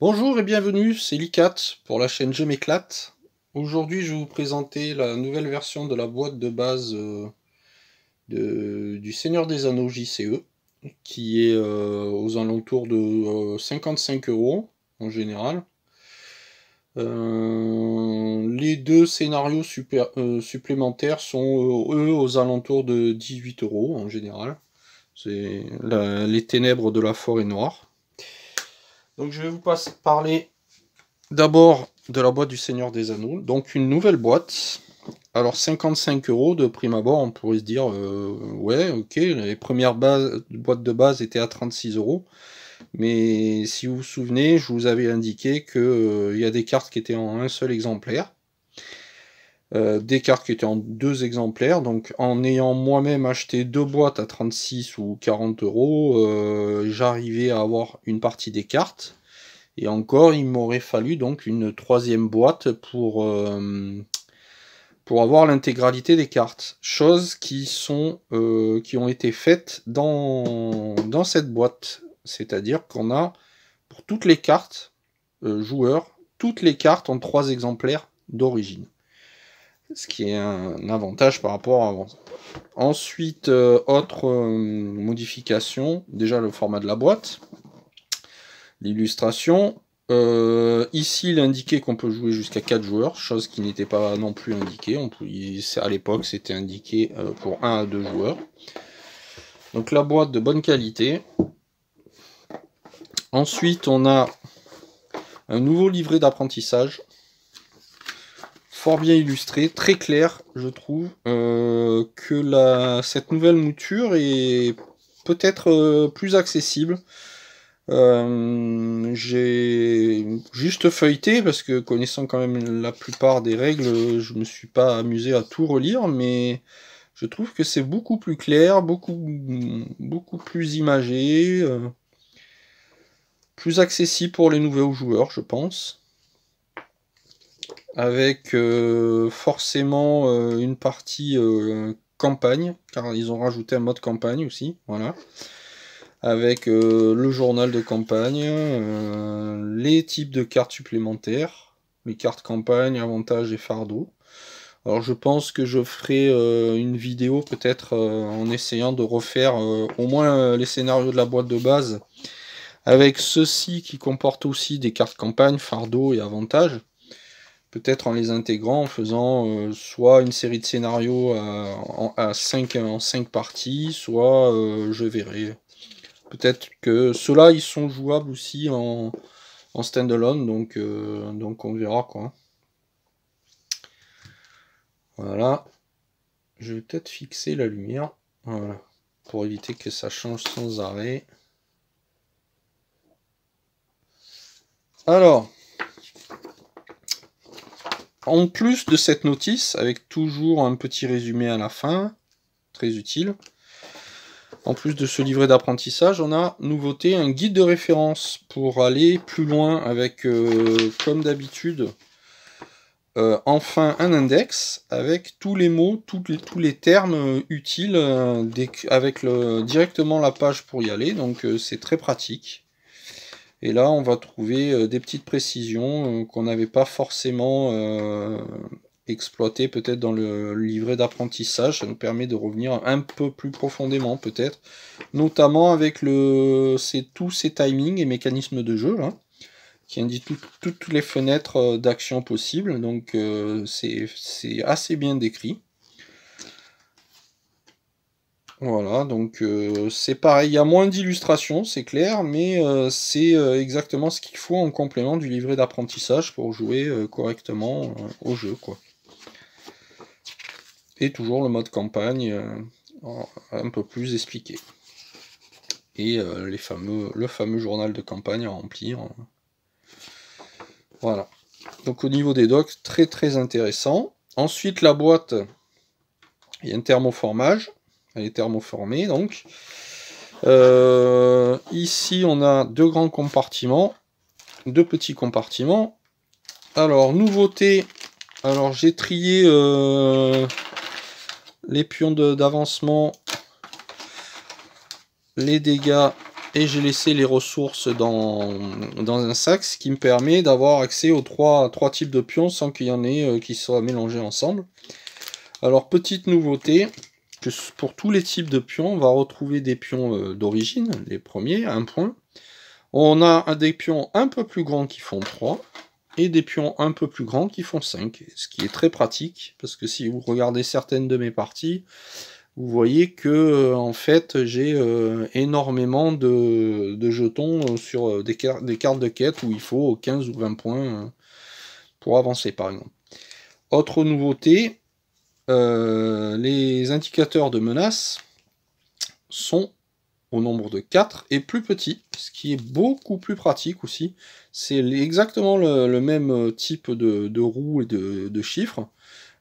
Bonjour et bienvenue, c'est Licat pour la chaîne Je m'éclate. Aujourd'hui, je vais vous présenter la nouvelle version de la boîte de base euh, du Seigneur des Anneaux JCE, qui est euh, aux alentours de 55 euh, euros en général. les deux scénarios supplémentaires sont eux aux alentours de 18 euros en général. C'est les ténèbres de la forêt noire donc je vais vous parler d'abord de la boîte du Seigneur des Anneaux. Donc une nouvelle boîte. Alors 55 euros de prime abord, on pourrait se dire euh, ouais ok, les premières boîtes de base étaient à 36 euros. Mais si vous vous souvenez, je vous avais indiqué qu'il euh, y a des cartes qui étaient en un seul exemplaire. Euh, des cartes qui étaient en deux exemplaires. Donc en ayant moi-même acheté deux boîtes à 36 ou 40 euros, euh, j'arrivais à avoir une partie des cartes. Et encore, il m'aurait fallu donc une troisième boîte pour, euh, pour avoir l'intégralité des cartes. Choses qui, sont, qui ont été faites dans, dans cette boîte. C'est-à-dire qu'on a pour toutes les cartes joueurs, toutes les cartes en trois exemplaires d'origine ce qui est un avantage par rapport à avant. Ensuite, euh, autre euh, modification, déjà le format de la boîte, l'illustration. Euh, ici, il indiquait qu'on peut jouer jusqu'à 4 joueurs, chose qui n'était pas non plus indiquée. On à l'époque, c'était indiqué pour 1 à 2 joueurs. Donc la boîte de bonne qualité. Ensuite, on a un nouveau livret d'apprentissage fort bien illustré, très clair, je trouve, euh, que la, cette nouvelle mouture est peut-être euh, plus accessible. Euh, j'ai juste feuilleté parce que connaissant quand même la plupart des règles, je me suis pas amusé à tout relire, mais je trouve que c'est beaucoup plus clair, beaucoup, beaucoup plus imagé, plus accessible pour les nouveaux joueurs, je pense avec euh, forcément euh, une partie euh, campagne, car ils ont rajouté un mode campagne aussi, voilà. Avec le journal de campagne, les types de cartes supplémentaires, les cartes campagne, avantages et fardeaux. Alors je pense que je ferai une vidéo peut-être en essayant de refaire au moins les scénarios de la boîte de base avec ceux-ci qui comporte aussi des cartes campagne, fardeaux et avantages peut-être en les intégrant, en faisant euh, soit une série de scénarios en, cinq, 5 parties, soit euh, je verrai. Peut-être que ceux-là, ils sont jouables aussi en, en standalone, donc, euh, donc on verra quoi. Voilà. Je vais peut-être fixer la lumière. Pour éviter que ça change sans arrêt. Alors. En plus de cette notice, avec toujours un petit résumé à la fin, très utile, en plus de ce livret d'apprentissage, on a nouveauté un guide de référence pour aller plus loin avec, euh, comme d'habitude, euh, enfin un index avec tous les mots, tous les, termes euh, utiles avec directement la page pour y aller. Donc c'est très pratique. Et là, on va trouver euh, des petites précisions euh, qu'on n'avait pas forcément euh, exploitées peut-être dans le livret d'apprentissage. Ça nous permet de revenir un peu plus profondément peut-être, notamment avec le, tous ces timings et mécanismes de jeu. Là qui indiquent toutes les fenêtres d'action possibles. Donc c'est assez bien décrit. Voilà, donc euh, c'est pareil, il y a moins d'illustrations, c'est clair, mais euh, c'est euh, exactement ce qu'il faut en complément du livret d'apprentissage pour jouer correctement au jeu. Quoi. Et toujours le mode campagne un peu plus expliqué. Et les fameux, le fameux journal de campagne à remplir. Voilà. Donc au niveau des docs, très très intéressant. Ensuite la boîte il y a un thermoformage elle est thermoformée, donc. Euh, ici, on a deux grands compartiments, deux petits compartiments. Alors, nouveauté, alors j'ai trié euh, les pions d'avancement, les dégâts, et j'ai laissé les ressources dans, dans, un sac, ce qui me permet d'avoir accès aux trois, trois, types de pions sans qu'il y en ait euh, qui soient mélangés ensemble. Alors, petite nouveauté, pour tous les types de pions, on va retrouver des pions euh, d'origine, les premiers, un point. On a des pions un peu plus grands qui font 3, et des pions un peu plus grands qui font 5, ce qui est très pratique, parce que si vous regardez certaines de mes parties, vous voyez que euh, en fait j'ai euh, énormément de, jetons sur des, des, cartes de quête où il faut 15 ou 20 points pour avancer par exemple. Autre nouveauté, euh, les indicateurs de menace sont au nombre de 4 et plus petits, ce qui est beaucoup plus pratique aussi. C'est exactement le, même type de, roues et de, chiffres,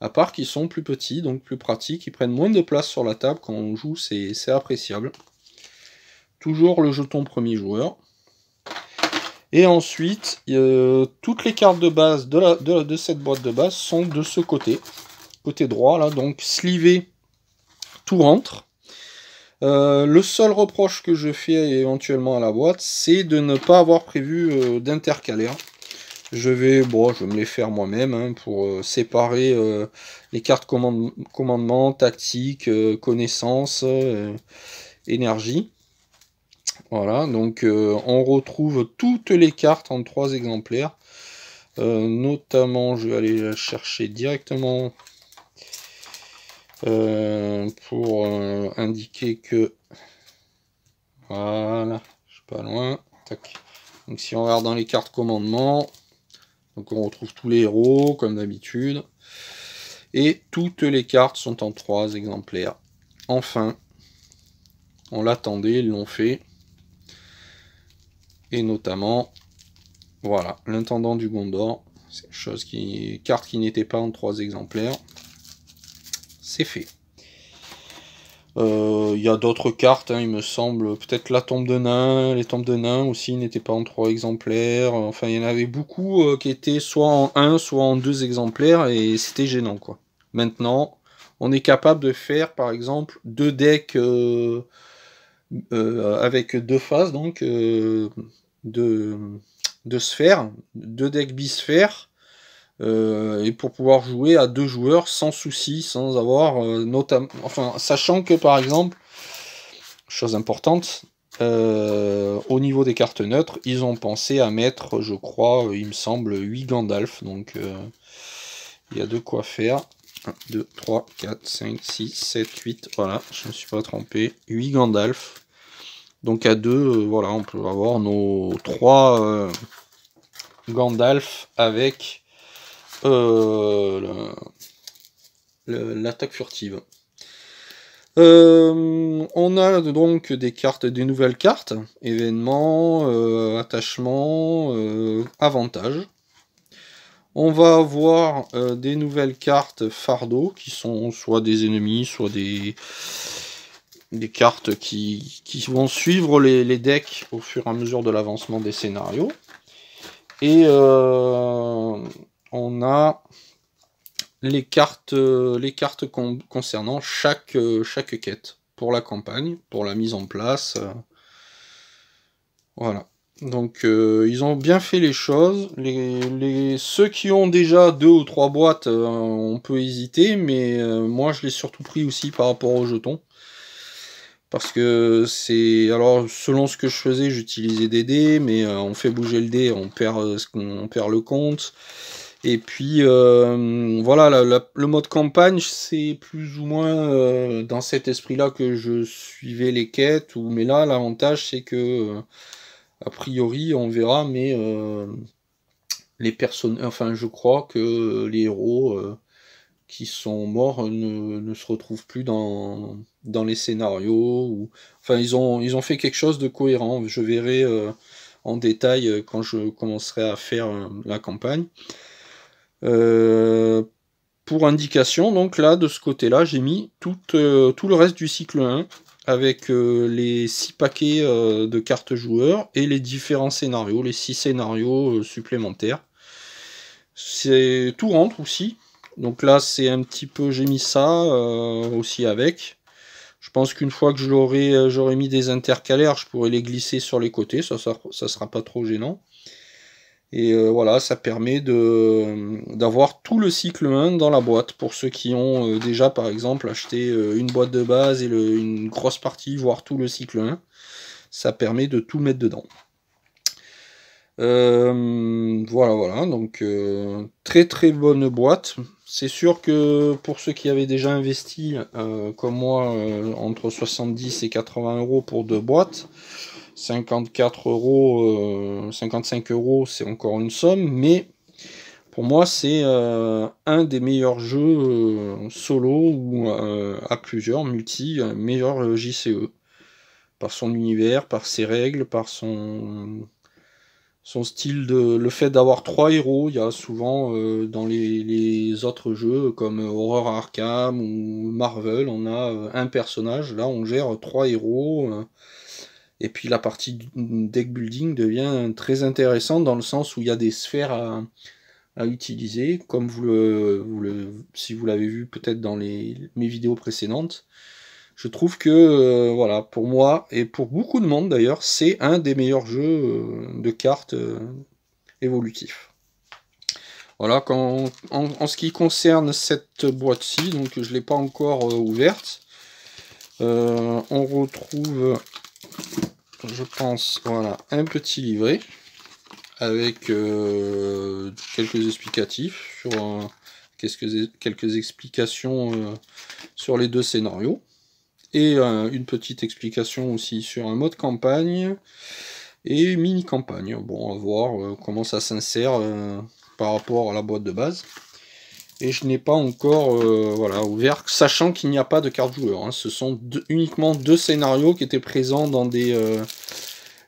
à part qu'ils sont plus petits, donc plus pratiques, ils prennent moins de place sur la table quand on joue, c'est appréciable. Toujours le jeton premier joueur. Et ensuite, euh, toutes les cartes de base de, cette boîte de base sont de ce côté côté droit, là, donc sliver tout rentre. Euh, le seul reproche que je fais éventuellement à la boîte, c'est de ne pas avoir prévu euh, d'intercalaire. Hein. Je vais, bon, je vais me les faire moi-même hein, pour euh, séparer les cartes commandement, tactique, connaissance, énergie. Voilà, donc on retrouve toutes les cartes en trois exemplaires. notamment, je vais aller chercher directement euh, pour euh, indiquer que voilà, je suis pas loin. Donc si on regarde dans les cartes commandement, donc on retrouve tous les héros comme d'habitude. Et toutes les cartes sont en trois exemplaires. Enfin, on l'attendait, ils l'ont fait. Et notamment, voilà, l'intendant du Gondor. C'est une chose qui, carte qui n'était pas en trois exemplaires c'est fait. Il euh, y a d'autres cartes, hein, il me semble, peut-être la tombe de nain, les tombes de nain aussi n'étaient pas en trois exemplaires, enfin il y en avait beaucoup euh, qui étaient soit en un, soit en deux exemplaires, et c'était gênant quoi. Maintenant, on est capable de faire par exemple deux decks euh, avec deux faces, donc deux, sphères, deux decks bisphères, euh, et pour pouvoir jouer à deux joueurs sans souci, sans avoir euh, notamment, enfin, sachant que par exemple, chose importante, euh, au niveau des cartes neutres, ils ont pensé à mettre, je crois, il me semble, 8 Gandalf, donc il y a de quoi faire. 1, 2, 3, 4, 5, 6, 7, 8, voilà, je ne me suis pas trompé, 8 Gandalf. Donc à deux voilà, on peut avoir nos 3 Gandalf avec euh, l'attaque furtive. Euh, on a donc des cartes, des nouvelles cartes, événements, euh, attachements, avantages. On va avoir des nouvelles cartes fardeaux qui sont soit des ennemis, soit des, des cartes qui, vont suivre les, les, decks au fur et à mesure de l'avancement des scénarios. Et on a les cartes, euh, les cartes concernant chaque, euh, chaque quête pour la campagne, pour la mise en place. Euh, voilà. Donc ils ont bien fait les choses. Les, ceux qui ont déjà deux ou trois boîtes, on peut hésiter, mais moi je l'ai surtout pris aussi par rapport aux jetons. Parce que c'est. Alors selon ce que je faisais, j'utilisais des dés, mais on fait bouger le dé, on perd, on perd le compte. Et puis euh, voilà, le mode campagne, c'est plus ou moins euh, dans cet esprit-là que je suivais les quêtes. Ou, mais là, l'avantage, c'est que, euh, a priori, on verra, mais les personnes, enfin, je crois que les héros qui sont morts ne, se retrouvent plus dans, dans les scénarios. Ou, enfin, ils ont, ils ont fait quelque chose de cohérent. Je verrai en détail quand je commencerai à faire la campagne. Euh, pour indication, donc là, de ce côté-là, j'ai mis tout, euh, le reste du cycle 1 avec euh, les 6 paquets de cartes joueurs et les différents scénarios, les 6 scénarios supplémentaires. C'est tout rentre aussi. Donc là, c'est un petit peu, j'ai mis ça aussi avec. Je pense qu'une fois que je j'aurai mis des intercalaires, je pourrai les glisser sur les côtés, ça, ça, ça sera pas trop gênant. Et euh, voilà, ça permet d'avoir tout le cycle 1 dans la boîte pour ceux qui ont euh, déjà par exemple acheté euh, une boîte de base et une grosse partie, voire tout le cycle 1. Ça permet de tout mettre dedans. voilà, voilà, donc très très bonne boîte. C'est sûr que pour ceux qui avaient déjà investi, comme moi, entre 70 et 80 euros pour deux boîtes, 54 euros, 55 euh, euros, c'est encore une somme, mais pour moi, c'est euh, un des meilleurs jeux euh, solo ou à plusieurs, multi, meilleur JCE. Par son univers, par ses règles, par son, son style de. Le fait d'avoir trois héros, il y a souvent dans les, les, autres jeux comme Horror Arkham ou Marvel, on a un personnage. Là, on gère trois héros. Et puis la partie mm, deck building devient très intéressante dans le sens où il y a des sphères à, utiliser, comme vous le, si vous l'avez vu peut-être dans mes vidéos précédentes. Je trouve que euh, voilà, pour moi et pour beaucoup de monde d'ailleurs, c'est un des meilleurs jeux euh, de cartes euh, évolutifs. Voilà, quand, en, ce qui concerne cette boîte-ci, donc je ne l'ai pas encore ouverte, on retrouve je pense, voilà, un petit livret avec euh, quelques explicatifs sur euh, quelques, quelques, explications euh, sur les deux scénarios et une petite explication aussi sur un mode campagne et mini campagne. Bon, va voir comment ça s'insère par rapport à la boîte de base et je n'ai pas encore euh, voilà, ouvert, sachant qu'il n'y a pas de carte joueur. Hein. Ce sont uniquement deux scénarios qui étaient présents dans des, euh,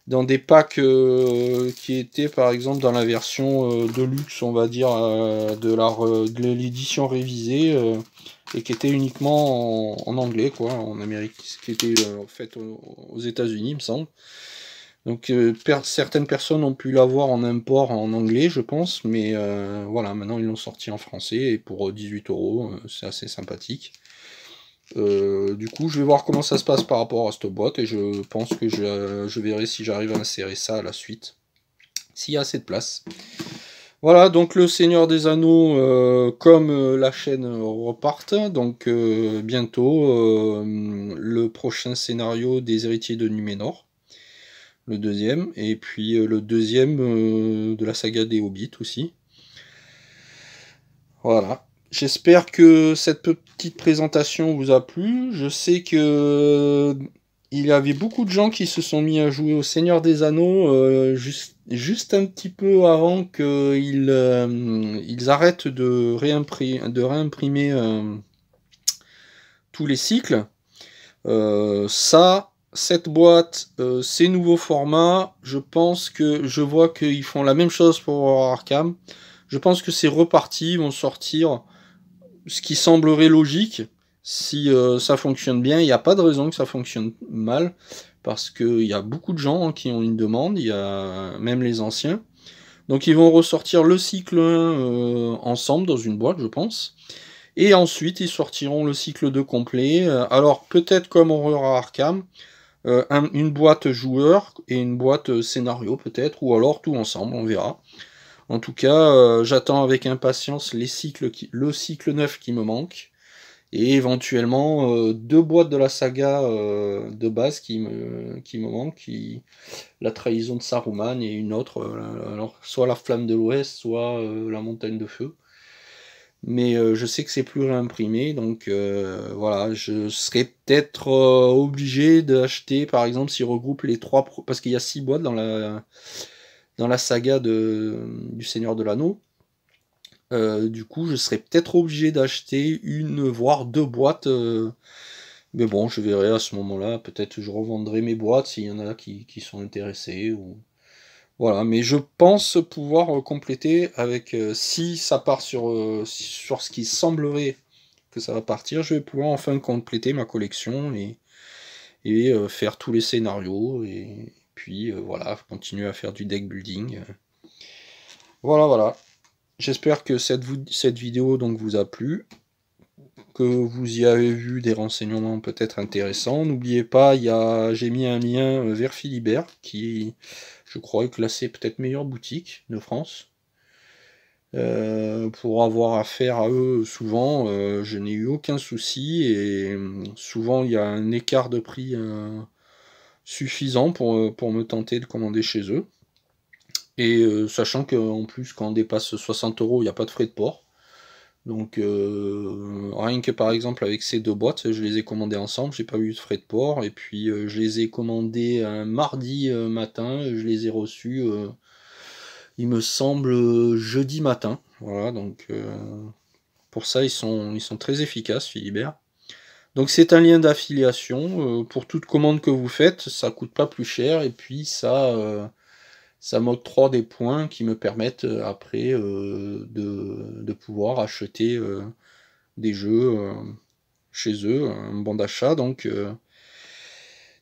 dans des packs euh, qui étaient par exemple dans la version de luxe, on va dire, de l'édition révisée, et qui étaient uniquement en, anglais, quoi, en Amérique, qui était en fait aux, États-Unis, me semble. Donc euh, certaines personnes ont pu l'avoir en import en anglais, je pense, mais euh, voilà, maintenant ils l'ont sorti en français et pour 18 euh, euros, c'est assez sympathique. du coup, je vais voir comment ça se passe par rapport à cette boîte et je pense que je, verrai si j'arrive à insérer ça à la suite, s'il y a assez de place. Voilà, donc le Seigneur des Anneaux, comme la chaîne reparte, donc bientôt le prochain scénario des héritiers de Numenor le deuxième, et puis euh, le deuxième euh, de la saga des Hobbits aussi. Voilà. J'espère que cette petite présentation vous a plu. Je sais que il y avait beaucoup de gens qui se sont mis à jouer au Seigneur des Anneaux euh, juste, juste, un petit peu avant qu'ils ils arrêtent de, réimprimer de réimprimer tous les cycles. ça, cette boîte, euh, ces nouveaux formats, je pense que je vois qu'ils font la même chose pour Arcam. Je pense que c'est reparti, ils vont sortir ce qui semblerait logique. Si euh, ça fonctionne bien, il n'y a pas de raison que ça fonctionne mal, parce qu'il y a beaucoup de gens hein, qui ont une demande, il y a même les anciens. Donc ils vont ressortir le cycle 1 euh, ensemble dans une boîte, je pense. Et ensuite, ils sortiront le cycle 2 complet. Alors peut-être comme Horror Arcam... Euh, une boîte joueur et une boîte euh, scénario peut-être, ou alors tout ensemble, on verra. En tout cas, euh, j'attends avec impatience les cycles qui, le cycle 9 qui me manque, et éventuellement deux boîtes de la saga de base qui me, qui me manquent, qui, la trahison de Saruman et une autre, alors, soit la flamme de l'Ouest, soit la montagne de feu mais euh, je sais que c'est plus réimprimé, donc euh, voilà, je serais peut-être euh, obligé d'acheter, par exemple, s'ils regroupe les trois, parce qu'il y a six boîtes dans la dans la saga de, du Seigneur de l'Anneau. du coup, je serais peut-être obligé d'acheter une, voire deux boîtes. mais bon, je verrai à ce moment-là. Peut-être je revendrai mes boîtes s'il y en a qui, qui sont intéressés. Ou... Voilà, mais je pense pouvoir euh, compléter avec euh, si ça part sur, euh, sur ce qui semblerait que ça va partir, je vais pouvoir enfin compléter ma collection et, faire tous les scénarios et puis voilà, continuer à faire du deck building. Voilà, voilà. J'espère que cette, cette vidéo donc, vous a plu, que vous y avez vu des renseignements peut-être intéressants. N'oubliez pas, j'ai mis un lien vers Philibert qui je crois, classer c'est peut-être meilleure boutique de France. Euh, pour avoir affaire à eux souvent, euh, je n'ai eu aucun souci et euh, souvent il y a un écart de prix suffisant pour, pour, me tenter de commander chez eux. Et sachant qu'en plus, quand on dépasse 60 euros, il n'y a pas de frais de port. Donc euh, rien que par exemple avec ces deux boîtes, je les ai commandées ensemble, j'ai pas eu de frais de port, et puis euh, je les ai commandées un mardi euh, matin, je les ai reçues, il me semble, jeudi matin. Voilà, donc pour ça ils sont, ils sont très efficaces, Philibert. Donc c'est un lien d'affiliation, pour toute commande que vous faites, ça coûte pas plus cher, et puis ça ça m'octroie des points qui me permettent euh, après euh, de, pouvoir acheter euh, des jeux chez eux, un bon d'achat. Donc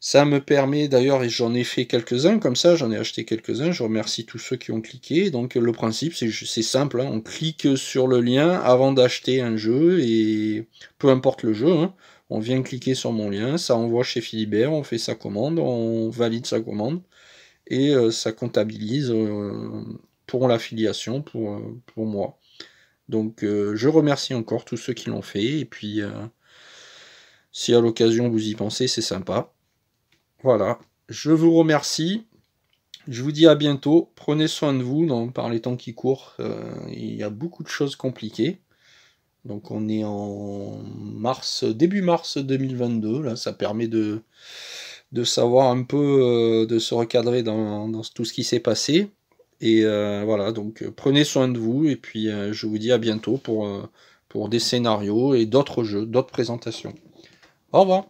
ça me permet d'ailleurs, et j'en ai fait quelques-uns comme ça, j'en ai acheté quelques-uns, je remercie tous ceux qui ont cliqué. Donc le principe c'est simple, hein. on clique sur le lien avant d'acheter un jeu, et peu importe le jeu, hein. on vient cliquer sur mon lien, ça envoie chez Philibert, on fait sa commande, on valide sa commande et euh, ça comptabilise euh, pour l'affiliation pour, euh, pour moi. Donc je remercie encore tous ceux qui l'ont fait et puis si à l'occasion vous y pensez, c'est sympa. Voilà, je vous remercie. Je vous dis à bientôt. Prenez soin de vous dans, par les temps qui courent. il y a beaucoup de choses compliquées. Donc on est en mars, début mars 2022. Là, ça permet de, de savoir un peu, euh, de se recadrer dans, tout ce qui s'est passé. Et euh, voilà, donc euh, prenez soin de vous, et puis je vous dis à bientôt pour, pour des scénarios et d'autres jeux, d'autres présentations. Au revoir